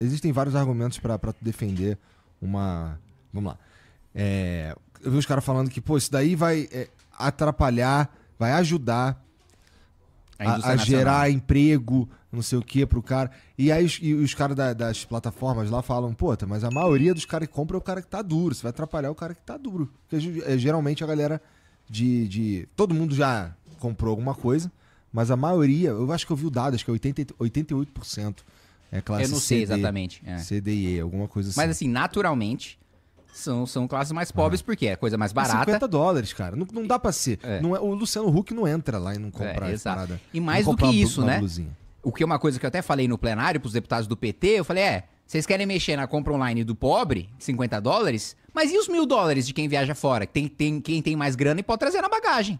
existem vários argumentos para defender uma. Vamos lá. É, eu vi os caras falando que, pô, isso daí vai é, atrapalhar, vai ajudar a, a, a gerar emprego, não sei o que, pro cara. E aí os, os caras da, das plataformas lá falam, pô, tá, mas a maioria dos caras que compra é o cara que tá duro. Você vai atrapalhar o cara que tá duro. Porque é, geralmente a galera de, de. Todo mundo já comprou alguma coisa, mas a maioria, eu acho que eu vi o dado, acho que é 80, 88% é classe Eu não CD, sei exatamente. É. alguma coisa assim. Mas assim, naturalmente, são, são classes mais pobres, ah. porque é coisa mais é barata. É 50 dólares, cara. Não, não dá pra ser. É. Não é, o Luciano Huck não entra lá e não compra é, essa parada. E mais não do que isso, né? Blusinha. O que é uma coisa que eu até falei no plenário pros deputados do PT, eu falei, é, vocês querem mexer na compra online do pobre, 50 dólares, mas e os mil dólares de quem viaja fora? Tem, tem, quem tem mais grana e pode trazer na bagagem.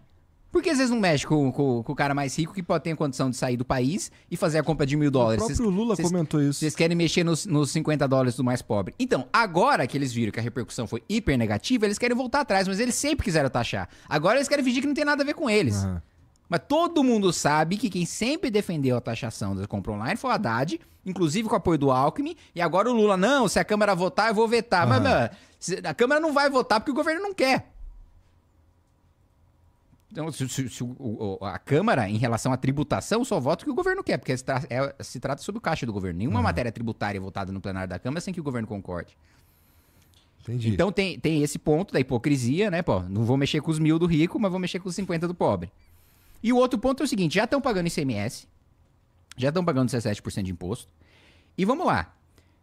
Por que vocês não mexem com, com, com o cara mais rico que pode ter condição de sair do país e fazer a compra de mil dólares? O próprio cês, Lula cês, comentou isso. Vocês querem mexer nos, nos 50 dólares do mais pobre. Então, agora que eles viram que a repercussão foi hiper negativa, eles querem voltar atrás, mas eles sempre quiseram taxar. Agora eles querem fingir que não tem nada a ver com eles. Uhum. Mas todo mundo sabe que quem sempre defendeu a taxação da compra online foi o Haddad, inclusive com o apoio do Alckmin, e agora o Lula, não, se a Câmara votar, eu vou vetar. Uhum. Mas, a Câmara não vai votar porque o governo não quer. Então, se, se, se o, a Câmara, em relação à tributação, só vota o que o governo quer, porque se, tra é, se trata sobre o caixa do governo. Nenhuma uhum. matéria tributária é votada no plenário da Câmara sem que o governo concorde. Entendi. Então tem, tem esse ponto da hipocrisia, né, pô? Não vou mexer com os mil do rico, mas vou mexer com os 50 do pobre. E o outro ponto é o seguinte: já estão pagando ICMS, já estão pagando 17% de imposto. E vamos lá.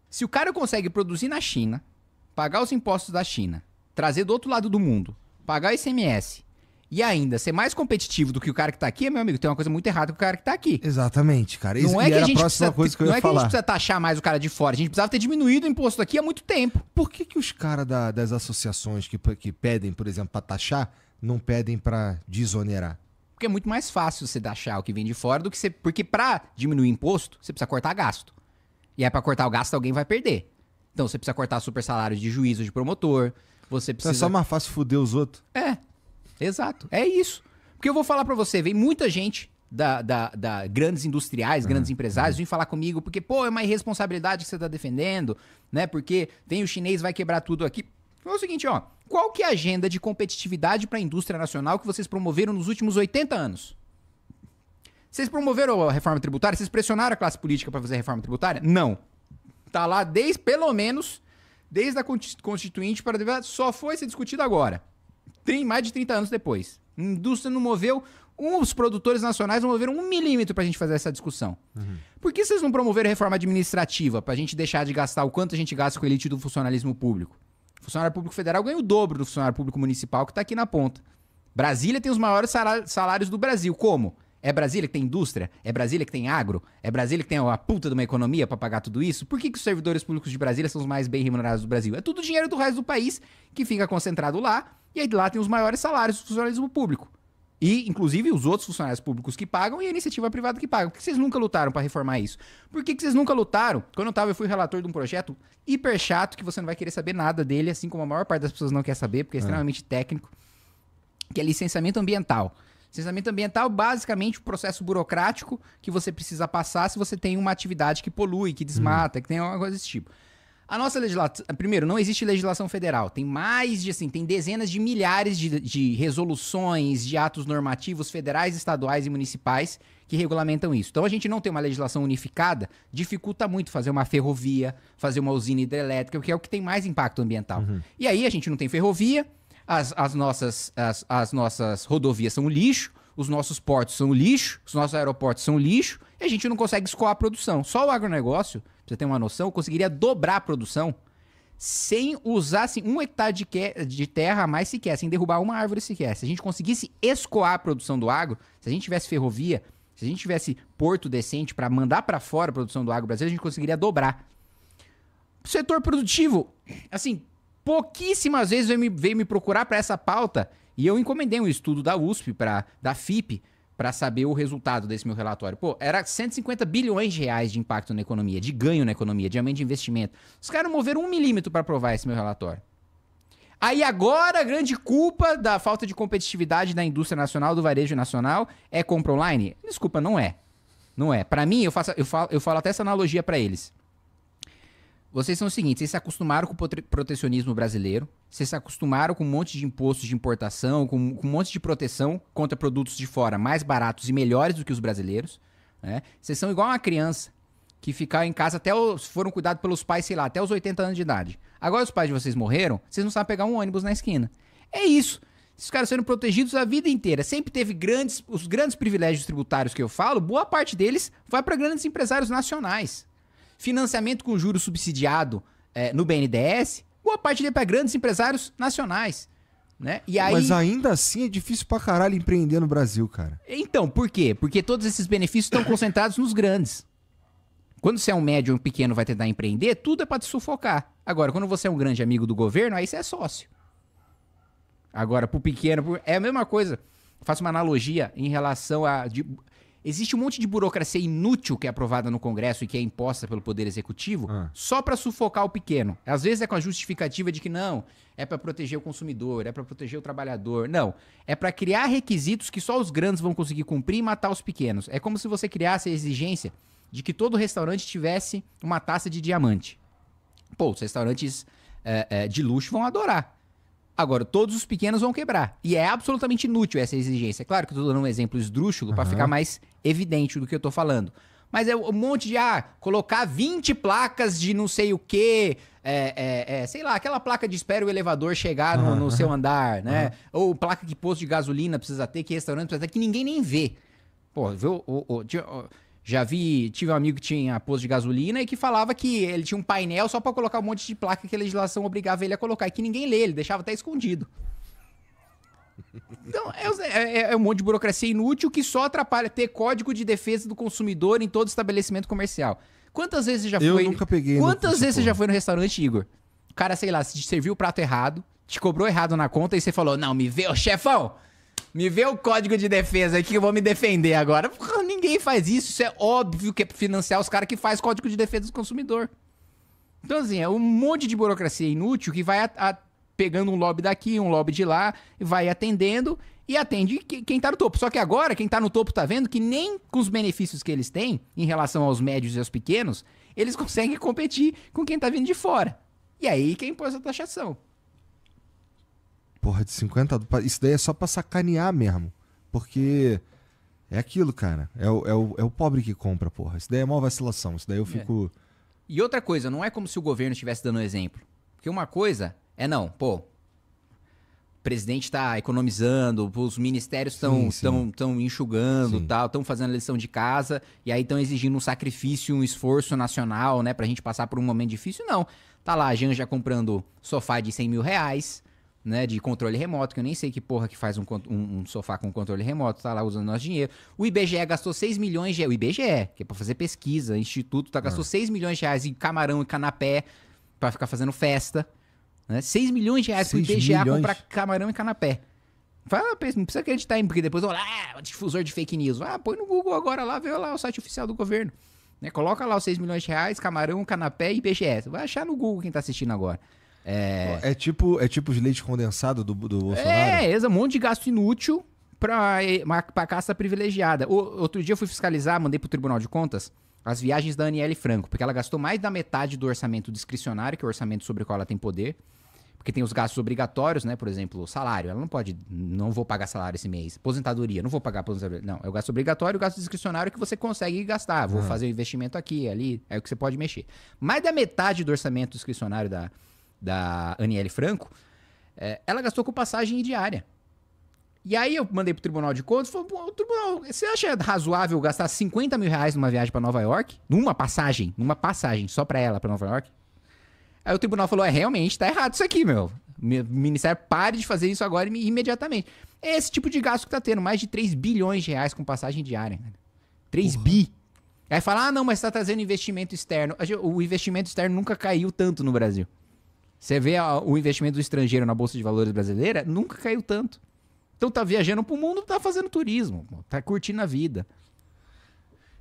Se o cara consegue produzir na China, pagar os impostos da China, trazer do outro lado do mundo, pagar o ICMS e ainda ser mais competitivo do que o cara que tá aqui, meu amigo, tem uma coisa muito errada com o cara que tá aqui. Exatamente, cara. Não é que a gente precisa, coisa que eu não é que a gente precisa taxar mais o cara de fora. A gente precisava ter diminuído o imposto aqui há muito tempo. Por que, que os caras da, das associações que, que pedem, por exemplo, pra taxar, não pedem pra desonerar? Porque é muito mais fácil você taxar o que vem de fora do que você. Porque pra diminuir imposto, você precisa cortar gasto. E aí, pra cortar o gasto, alguém vai perder. Então você precisa cortar super salários de juízo de promotor. Você precisa. Então é só mais fácil foder os outros. É. Exato. É isso. Porque eu vou falar para você, vem muita gente da, da, da, grandes industriais, uhum. grandes uhum. empresários, vem falar comigo, porque, pô, é uma irresponsabilidade que você está defendendo, né? Porque tem o chinês, vai quebrar tudo aqui. Então é o seguinte, ó. Qual que é a agenda de competitividade para a indústria nacional que vocês promoveram nos últimos 80 anos? Vocês promoveram a reforma tributária? Vocês pressionaram a classe política para fazer a reforma tributária? Não. Tá lá desde, pelo menos, desde a Constituinte para... Só foi ser discutido agora mais de 30 anos depois. A indústria não moveu. Um, os produtores nacionais não moveram um milímetro para a gente fazer essa discussão. Uhum. Por que vocês não promoveram reforma administrativa para a gente deixar de gastar o quanto a gente gasta com a elite do funcionalismo público? O funcionário público federal ganha o dobro do funcionário público municipal que está aqui na ponta. Brasília tem os maiores salários do Brasil. Como? É Brasília que tem indústria? É Brasília que tem agro? É Brasília que tem a puta de uma economia para pagar tudo isso? Por que, que os servidores públicos de Brasília são os mais bem remunerados do Brasil? É tudo dinheiro do resto do país que fica concentrado lá e aí lá tem os maiores salários do funcionalismo público. E, inclusive, os outros funcionários públicos que pagam e a iniciativa privada que paga. Por que vocês nunca lutaram para reformar isso? Por que, que vocês nunca lutaram? Quando eu tava, eu fui relator de um projeto hiper chato que você não vai querer saber nada dele, assim como a maior parte das pessoas não quer saber, porque é, é. extremamente técnico, que é licenciamento ambiental. Licenciamento ambiental, basicamente, o um processo burocrático que você precisa passar se você tem uma atividade que polui, que desmata, hum. que tem alguma coisa desse tipo. A nossa legislação. Primeiro, não existe legislação federal. Tem mais de, assim, tem dezenas de milhares de, de resoluções, de atos normativos federais, estaduais e municipais que regulamentam isso. Então, a gente não tem uma legislação unificada, dificulta muito fazer uma ferrovia, fazer uma usina hidrelétrica, que é o que tem mais impacto ambiental. Uhum. E aí, a gente não tem ferrovia, as, as, nossas, as, as nossas rodovias são um lixo, os nossos portos são lixo, os nossos aeroportos são lixo, e a gente não consegue escoar a produção. Só o agronegócio, pra você ter uma noção, conseguiria dobrar a produção sem usar assim, um hectare de, que, de terra a mais sequer, sem derrubar uma árvore sequer. Se a gente conseguisse escoar a produção do agro, se a gente tivesse ferrovia, se a gente tivesse porto decente para mandar para fora a produção do agro brasileiro, a gente conseguiria dobrar. O setor produtivo, assim, pouquíssimas vezes veio me, veio me procurar para essa pauta e eu encomendei um estudo da USP, pra, da FIP, para saber o resultado desse meu relatório. Pô, era 150 bilhões de reais de impacto na economia, de ganho na economia, de aumento de investimento. Os caras moveram um milímetro para aprovar esse meu relatório. Aí agora, a grande culpa da falta de competitividade da indústria nacional, do varejo nacional, é compra online? Desculpa, não é. Não é. Para mim, eu, faço, eu, falo, eu falo até essa analogia para eles. Vocês são o seguinte, vocês se acostumaram com o protecionismo brasileiro, vocês se acostumaram com um monte de impostos de importação, com, com um monte de proteção contra produtos de fora mais baratos e melhores do que os brasileiros. Né? Vocês são igual uma criança que ficar em casa até os, foram cuidados pelos pais, sei lá, até os 80 anos de idade. Agora os pais de vocês morreram, vocês não sabem pegar um ônibus na esquina. É isso. Esses caras sendo protegidos a vida inteira. Sempre teve grandes, os grandes privilégios tributários que eu falo, boa parte deles vai para grandes empresários nacionais financiamento com juros subsidiado é, no BNDES, boa parte dele é para grandes empresários nacionais. Né? Aí... Mas ainda assim é difícil pra caralho empreender no Brasil, cara. Então, por quê? Porque todos esses benefícios estão concentrados nos grandes. Quando você é um médio ou um pequeno vai tentar empreender, tudo é para te sufocar. Agora, quando você é um grande amigo do governo, aí você é sócio. Agora, pro pequeno, pro... é a mesma coisa. faço uma analogia em relação a de Existe um monte de burocracia inútil que é aprovada no Congresso e que é imposta pelo Poder Executivo ah. só para sufocar o pequeno. Às vezes é com a justificativa de que não, é para proteger o consumidor, é para proteger o trabalhador. Não, é para criar requisitos que só os grandes vão conseguir cumprir e matar os pequenos. É como se você criasse a exigência de que todo restaurante tivesse uma taça de diamante. Pô, os restaurantes é, é, de luxo vão adorar. Agora, todos os pequenos vão quebrar. E é absolutamente inútil essa exigência. Claro que eu tô dando um exemplo esdrúxulo uhum. para ficar mais evidente do que eu tô falando. Mas é um monte de, ah, colocar 20 placas de não sei o quê, é, é, é, sei lá, aquela placa de espera o elevador chegar no, uhum. no seu andar, né? Uhum. Ou placa que posto de gasolina precisa ter, que restaurante precisa ter, que ninguém nem vê. Pô, viu? O, o, o, já vi, tive um amigo que tinha posto de gasolina e que falava que ele tinha um painel só para colocar um monte de placa que a legislação obrigava ele a colocar e que ninguém lê, ele deixava até escondido. Então, é, é, é, é um monte de burocracia inútil que só atrapalha ter código de defesa do consumidor em todo estabelecimento comercial. Quantas vezes você já foi? Eu nunca peguei. Quantas vezes você já foi no restaurante, Igor? O cara, sei lá, se serviu o prato errado, te cobrou errado na conta e você falou: Não, me vê, ô chefão, me vê o código de defesa aqui que eu vou me defender agora. Porra, ninguém faz isso. Isso é óbvio que é financiar os caras que faz código de defesa do consumidor. Então, assim, é um monte de burocracia inútil que vai a, a, pegando um lobby daqui, um lobby de lá, e vai atendendo e atende quem tá no topo. Só que agora, quem tá no topo tá vendo que nem com os benefícios que eles têm em relação aos médios e aos pequenos, eles conseguem competir com quem tá vindo de fora. E aí quem impôs a taxação. Porra, de 50 Isso daí é só pra sacanear mesmo. Porque é aquilo, cara. É o, é o, é o pobre que compra, porra. Isso daí é uma vacilação. Isso daí eu é. fico. É. E outra coisa, não é como se o governo estivesse dando exemplo. Porque uma coisa é não, pô. O presidente está economizando, os ministérios estão tão, tão enxugando, tal, estão fazendo a lição de casa e aí estão exigindo um sacrifício, um esforço nacional, né, para a gente passar por um momento difícil. Não, tá lá a Janja comprando sofá de 100 mil reais, né, de controle remoto, que eu nem sei que porra que faz um, um, um sofá com controle remoto, tá lá usando nosso dinheiro. O IBGE gastou 6 milhões de... O IBGE, que é pra fazer pesquisa, instituto, tá, gastou ah. É. 6 milhões de reais em camarão e canapé para ficar fazendo festa. Né? 6 milhões de reais pro IBGE comprar camarão e canapé. Fala, não precisa acreditar em, porque depois olha lá, ah, difusor de fake news. Ah, põe no Google agora lá, vê lá o site oficial do governo. Né? Coloca lá os 6 milhões de reais, camarão, canapé e IBGE. Vai achar no Google quem tá assistindo agora. É, é tipo é tipo os leite condensado do, do Bolsonaro? É, exa um monte de gasto inútil para para caça privilegiada. O, outro dia eu fui fiscalizar, mandei pro Tribunal de Contas as viagens da Aniele Franco, porque ela gastou mais da metade do orçamento discricionário, que é o orçamento sobre o qual ela tem poder, porque tem os gastos obrigatórios, né? Por exemplo, salário. Ela não pode, não vou pagar salário esse mês. Aposentadoria, não vou pagar aposentadoria. Não, é o gasto obrigatório e o gasto discricionário que você consegue gastar. Vou ah. fazer o um investimento aqui, ali, é o que você pode mexer. Mais da metade do orçamento discricionário da da Aniele Franco, é, ela gastou com passagem diária. E aí eu mandei pro Tribunal de Contas, falou, Tribunal, você acha razoável gastar 50 mil reais numa viagem para Nova York? Numa passagem, numa passagem só para ela para Nova York? Aí o tribunal falou, é, realmente, tá errado isso aqui, meu. Ministério, pare de fazer isso agora imediatamente. É esse tipo de gasto que tá tendo, mais de 3 bilhões de reais com passagem diária. 3 bi. Aí fala, ah, não, mas tá trazendo investimento externo. O investimento externo nunca caiu tanto no Brasil. Você vê a, o investimento do estrangeiro na Bolsa de Valores brasileira, nunca caiu tanto. Então tá viajando pro mundo, tá fazendo turismo, tá curtindo a vida.